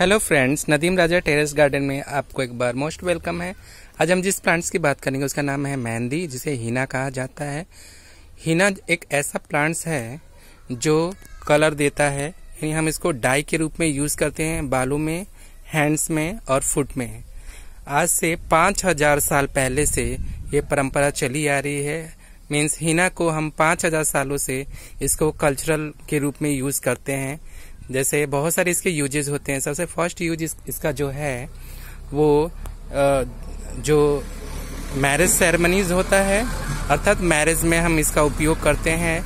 hello friends Nadeem Raja terrace garden में आपको एक बार मोस्ट वेलकम है आज हम जिस प्लांट्स की बात करेंगे उसका नाम है मेहंदी जिसे हीना कहा जाता है हीना एक ऐसा प्लांट्स है जो कलर देता है यानी हम इसको डाई के रूप में यूज़ करते हैं बालों में हैंड्स में और फुट में आज से पाँच हजार साल पहले से ये परंपरा चली आ रही है मीन्स हीना को हम पाँच हजार सालों से इसको कल्चरल के रूप में यूज़ करते हैं जैसे बहुत सारे इसके यूजेज होते हैं सबसे फर्स्ट यूज इस, इसका जो है वो जो मैरिज सेरेमनीज होता है अर्थात मैरिज में हम इसका उपयोग करते हैं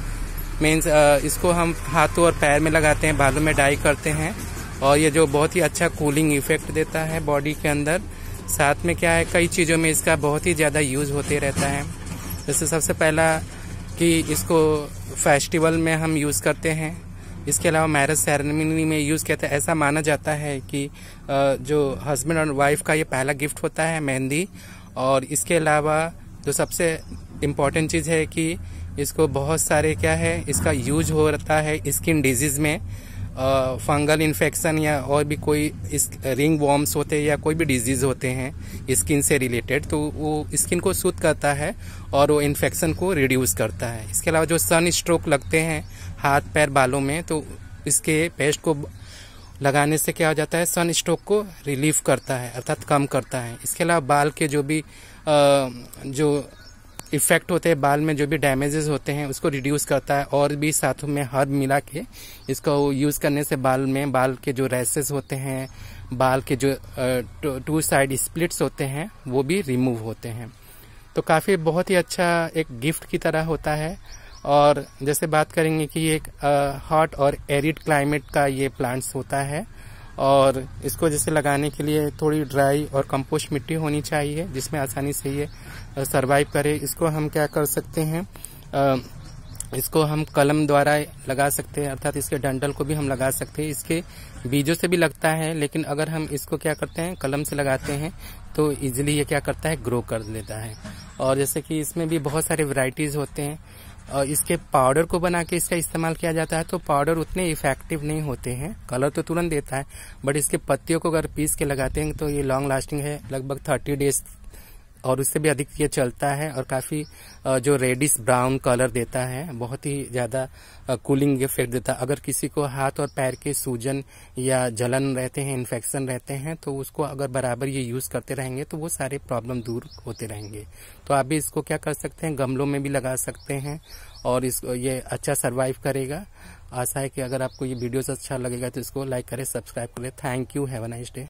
मीन्स इसको हम हाथों और पैर में लगाते हैं बालों में डाई करते हैं और ये जो बहुत ही अच्छा कूलिंग इफेक्ट देता है बॉडी के अंदर साथ में क्या है कई चीज़ों में इसका बहुत ही ज़्यादा यूज होते रहता है जैसे सबसे पहला कि इसको फेस्टिवल में हम यूज़ करते हैं इसके अलावा मैरिज सेरेमनी में यूज़ किया था ऐसा माना जाता है कि जो हस्बैंड और वाइफ का ये पहला गिफ्ट होता है मेहंदी और इसके अलावा जो सबसे इम्पॉर्टेंट चीज़ है कि इसको बहुत सारे क्या है इसका यूज हो रहता है स्किन डिजीज़ में फंगल इन्फेक्शन या और भी कोई इस रिंग वॉर्म्स होते हैं या कोई भी डिजीज़ होते हैं स्किन से रिलेटेड तो वो स्किन को सूद करता है और वो इन्फेक्शन को रिड्यूस करता है इसके अलावा जो सन स्ट्रोक लगते हैं हाथ पैर बालों में तो इसके पेस्ट को लगाने से क्या हो जाता है सन स्ट्रोक को रिलीफ करता है अर्थात कम करता है इसके अलावा बाल के जो भी आ, जो इफेक्ट होते हैं बाल में जो भी डैमेजेस होते हैं उसको रिड्यूस करता है और भी साथ में हर्ब मिला के इसको यूज़ करने से बाल में बाल के जो रेसेस होते हैं बाल के जो टू साइड स्प्लिट्स होते हैं वो भी रिमूव होते हैं तो काफ़ी बहुत ही अच्छा एक गिफ्ट की तरह होता है और जैसे बात करेंगे कि एक हॉट और एरिड क्लाइमेट का ये प्लांट्स होता है और इसको जैसे लगाने के लिए थोड़ी ड्राई और कंपोस्ट मिट्टी होनी चाहिए जिसमें आसानी से ये सरवाइव करे इसको हम क्या कर सकते हैं आ, इसको हम कलम द्वारा लगा सकते हैं अर्थात इसके डंडल को भी हम लगा सकते हैं इसके बीजों से भी लगता है लेकिन अगर हम इसको क्या करते हैं कलम से लगाते हैं तो इजीली ये क्या करता है ग्रो कर लेता है और जैसे कि इसमें भी बहुत सारे वैरायटीज़ होते हैं इसके पाउडर को बना के इसका इस्तेमाल किया जाता है तो पाउडर उतने इफेक्टिव नहीं होते हैं कलर तो तुरंत देता है बट इसके पत्तियों को अगर पीस के लगाते हैं तो ये लॉन्ग लास्टिंग है लगभग थर्टी डेज और उससे भी अधिक ये चलता है और काफ़ी जो रेडिस ब्राउन कलर देता है बहुत ही ज़्यादा कूलिंग इफेक्ट देता है अगर किसी को हाथ और पैर के सूजन या जलन रहते हैं इन्फेक्शन रहते हैं तो उसको अगर बराबर ये यूज़ करते रहेंगे तो वो सारे प्रॉब्लम दूर होते रहेंगे तो आप भी इसको क्या कर सकते हैं गमलों में भी लगा सकते हैं और इसको ये अच्छा सर्वाइव करेगा आशा है कि अगर आपको ये वीडियोस अच्छा लगेगा तो इसको लाइक करें सब्सक्राइब करें thank you have a nice day